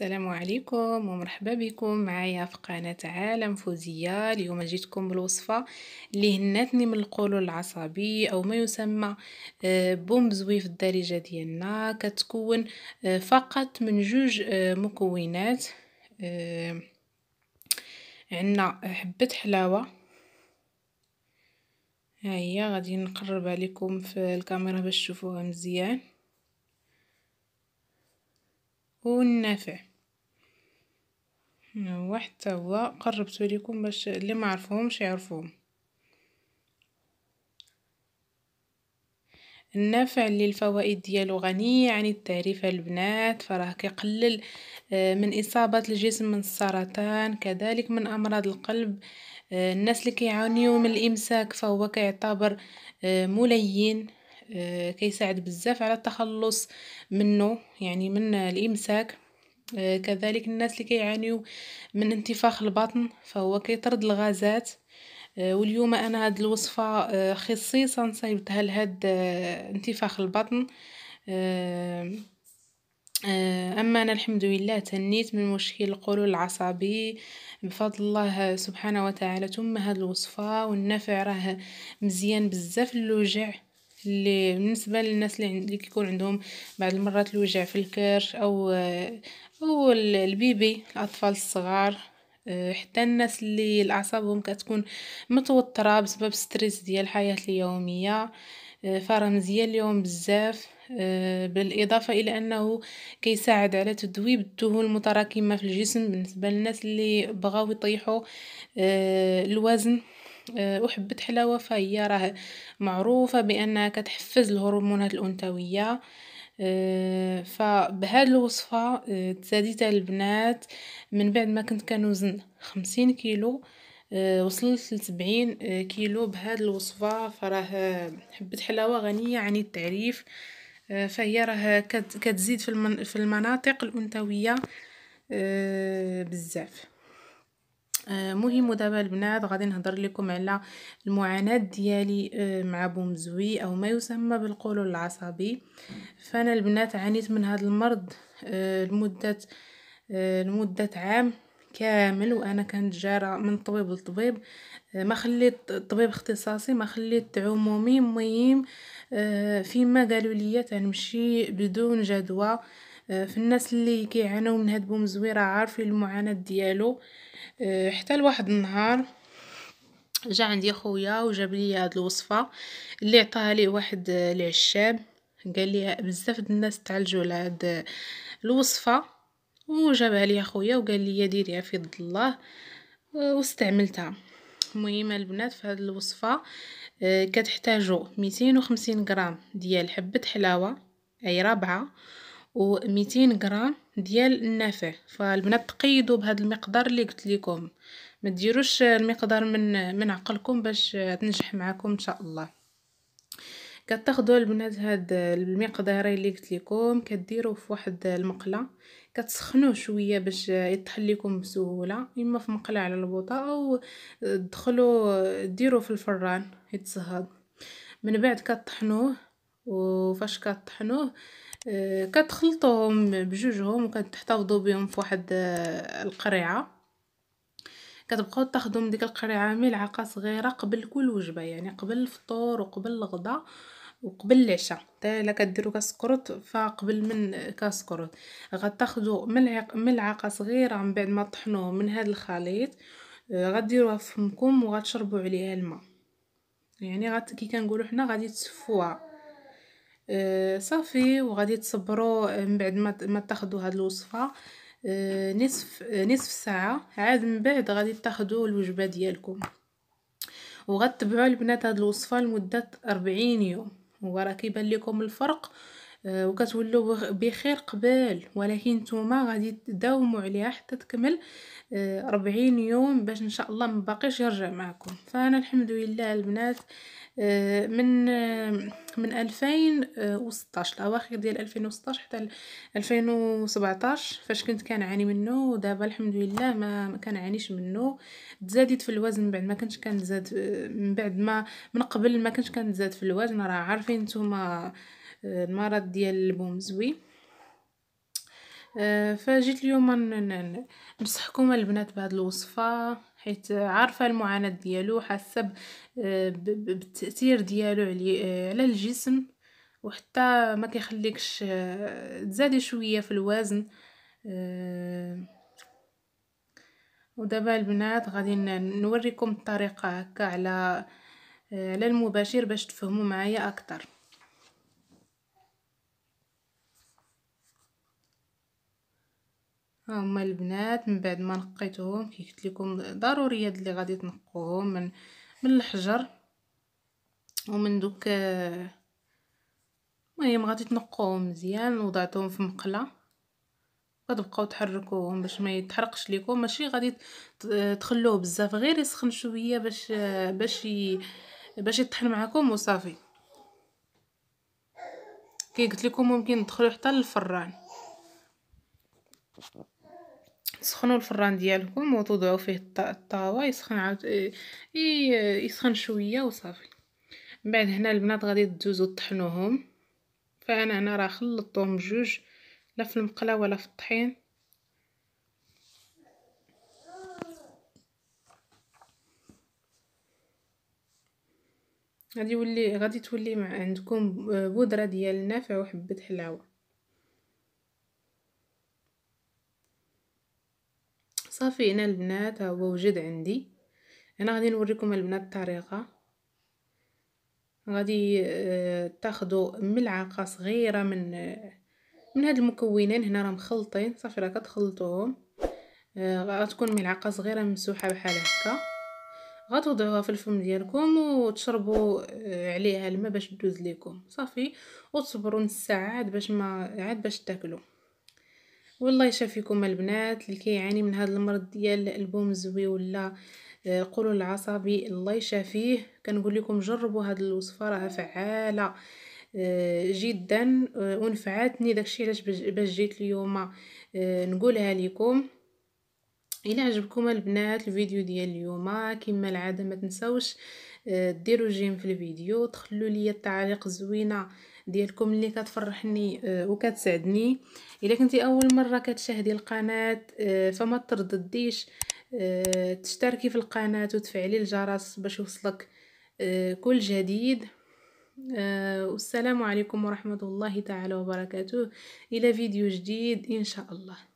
السلام عليكم ومرحبا بكم معايا في قناة عالم فوزية اليوم جيتكم بالوصفة اللي هناتني من القولون العصبي او ما يسمى آه، بومزوي في الدارجة ديالنا كتكون آه، فقط من جوج آه، مكونات عندنا حبة حلاوة ها هي غادي نقربها عليكم في الكاميرا باش تشوفوها مزيان والنافع وحتى هو قربتو ليكم باش اللي ما عرفوهمش يعرفوهم النافع اللي الفوائد ديالو غنية عن التعريف البنات فراه كيقلل آه، من إصابة الجسم من السرطان كذلك من أمراض القلب آه، الناس اللي كيعانيو من الإمساك فهو كيعتبر آه، ملين كيساعد بزاف على التخلص منه يعني من الإمساك كذلك الناس اللي كيعانيو من انتفاخ البطن فهو كيطرد الغازات آه، واليوم انا هاد الوصفه آه، خصيصا صايبتها لهاد آه، انتفاخ البطن اما انا الحمد لله تنيت من مشكل القولون العصبي بفضل الله سبحانه وتعالى ثم هاد الوصفه والنفع راه مزيان بزاف للوجع اللي بالنسبه للناس اللي, كيكون عندهم بعض المرات الوجع في الكرش او او البيبي الاطفال الصغار آه، حتى الناس اللي اعصابهم كتكون متوتره بسبب ستريس ديال الحياه اليوميه فراه مزيان اليوم بزاف آه، بالاضافه الى انه كيساعد على تذويب الدهون المتراكمه في الجسم بالنسبه للناس اللي بغاو يطيحوا آه، الوزن وحبة آه، حلاوة فهي راه معروفة بانها كتحفز الهرمونات الانثوية آه، فبهاد الوصفة آه، تزاديتها البنات من بعد ما كنت كنوزن خمسين كيلو وصلت لسبعين كيلو بهاد الوصفة فراه حبة حلاوة غنية عن التعريف فهي راه كتزيد في المناطق الانثوية بزاف آه، مهم دابا البنات غادي نهضر لكم على المعاناه ديالي آه، مع بومزوي او ما يسمى بالقولون العصبي فانا البنات عانيت من هذا المرض آه، لمده لمده عام كامل وانا كنت جاره من طبيب لطبيب ما خليت طبيب اختصاصي ما خليت عمومي مهم فيما قالوا لي تنمشي بدون جدوى آه، في الناس اللي كيعانيو من هاد بوم زويره عارفين المعاناه ديالو آه، حتى لواحد النهار جا عندي خويا وجاب لي هاد الوصفه اللي عطاها ليه واحد آه، العشاب قال لي بزاف د الناس تعالجوا على هاد الوصفه وجابها لي خويا وقال لي ديريها في يد الله واستعملتها المهم البنات في هذه الوصفه كتحتاجوا 250 غرام ديال حبه حلاوه اي ربعه ميتين غرام ديال النافع فالبنات تقيدوا بهذا المقدار اللي قلت لكم ما ديروش المقدار من من عقلكم باش تنجح معكم ان شاء الله كتاخذوا البنات هاد المقدار اللي قلت لكم كديروه في واحد المقله كتسخنوه شويه باش يطحن لكم بسهوله اما في مقله على البوطا او دخلوا ديروه في الفران يتصهد من بعد كطحنوه وفاش كطحنوه آه، كتخلطوهم بجوجهم وكتحتفظوا بهم واحد آه، القريعه كتبقاو تاخذوا من ديك القريعه ملعقه صغيره قبل كل وجبه يعني قبل الفطور وقبل الغداء وقبل العشاء حتى الا كديروا كسكروت فقبل من كسكروت غتاخذوا ملعق ملعقه صغيره من بعد ما طحنوه من هذا الخليط آه، غديروها في فمكم وغتشربوا عليها الماء يعني غت كي كنقولوا حنا غادي تسفوها آه، صافي وغادي تصبروا آه، من بعد ما ما تاخذوا هاد الوصفه آه، نصف نصف ساعه عاد من بعد غادي تاخذوا الوجبه ديالكم وغتبعوا البنات هاد الوصفه لمده 40 يوم وراه كيبان لكم الفرق وكتولوا بخير قبل ولكن نتوما غادي تداوموا عليها حتى تكمل 40 يوم باش ان شاء الله ما باقيش يرجع معكم فانا الحمد لله البنات آه، من آه، من 2016 الاواخر ديال 2016 حتى 2017 فاش كنت كنعاني منه ودابا الحمد لله ما ما كنعانيش منه تزاديت في الوزن من بعد ما كنتش كنزاد آه، من بعد ما من قبل ما كنتش كنزاد في الوزن راه عارفين نتوما المرض ديال البومزوي فجيت اليوم نصحكم البنات بهذه الوصفه حيت عارفه المعاناه ديالو حاسه بالتاثير ديالو على الجسم وحتى ما كيخليكش تزادي شويه في الوزن آه، ودابا البنات غادي نوريكم الطريقه هكا على على المباشر باش تفهموا معايا اكثر هما البنات من بعد ما نقيتهم كي قلت لكم ضروريات اللي غادي تنقوهم من من الحجر ومن دوك المهم غادي تنقوهم مزيان وضعتهم في مقله غتبقاو تحركوهم باش ما يتحرقش لكم ماشي غادي تخلوه بزاف غير يسخن شويه باش باش باش يطحن معكم وصافي كي قلت لكم ممكن تدخلوا حتى للفران سخنوا الفران ديالكم وتوضعوا فيه الطاوه يسخن عاود إيه، إيه، يسخن شويه وصافي من بعد هنا البنات غادي تدوزوا طحنوهم فانا هنا راه خلطتهم جوج لا في المقله ولا في الطحين غادي يولي غادي تولي مع عندكم آه، بودره ديال النافع وحبه حلاوه صافي هنا البنات ها هو وجد عندي انا غادي نوريكم البنات الطريقه غادي آه، تاخذوا ملعقه صغيره من آه، من هاد المكونين هنا راه مخلطين صافي راه كتخلطوهم آه، غتكون ملعقه صغيره ممسوحه بحال هكا غتوضعوها في الفم ديالكم وتشربوا عليها الماء باش تدوز لكم صافي وتصبروا نص ساعه باش ما عاد باش تاكلوا والله يشافيكم البنات اللي كيعاني من هذا المرض ديال البوم الزوي ولا القولون آه، العصبي الله يشافيه كنقول لكم جربوا هذه الوصفه راها فعاله آه، جدا آه، ونفعتني داكشي علاش باش جيت اليوم نقولها لكم الى عجبكم البنات الفيديو ديال اليوم كما العاده ما تنساوش ديروا جيم في الفيديو تخلوا لي التعليق زوينه ديالكم اللي كتفرحني آه، وكتسعدني الا كنتي اول مره كتشاهدي القناه آه، فما تردديش آه، تشتركي في القناه وتفعلي الجرس باش يوصلك كل جديد والسلام عليكم ورحمه الله تعالى وبركاته الى فيديو جديد ان شاء الله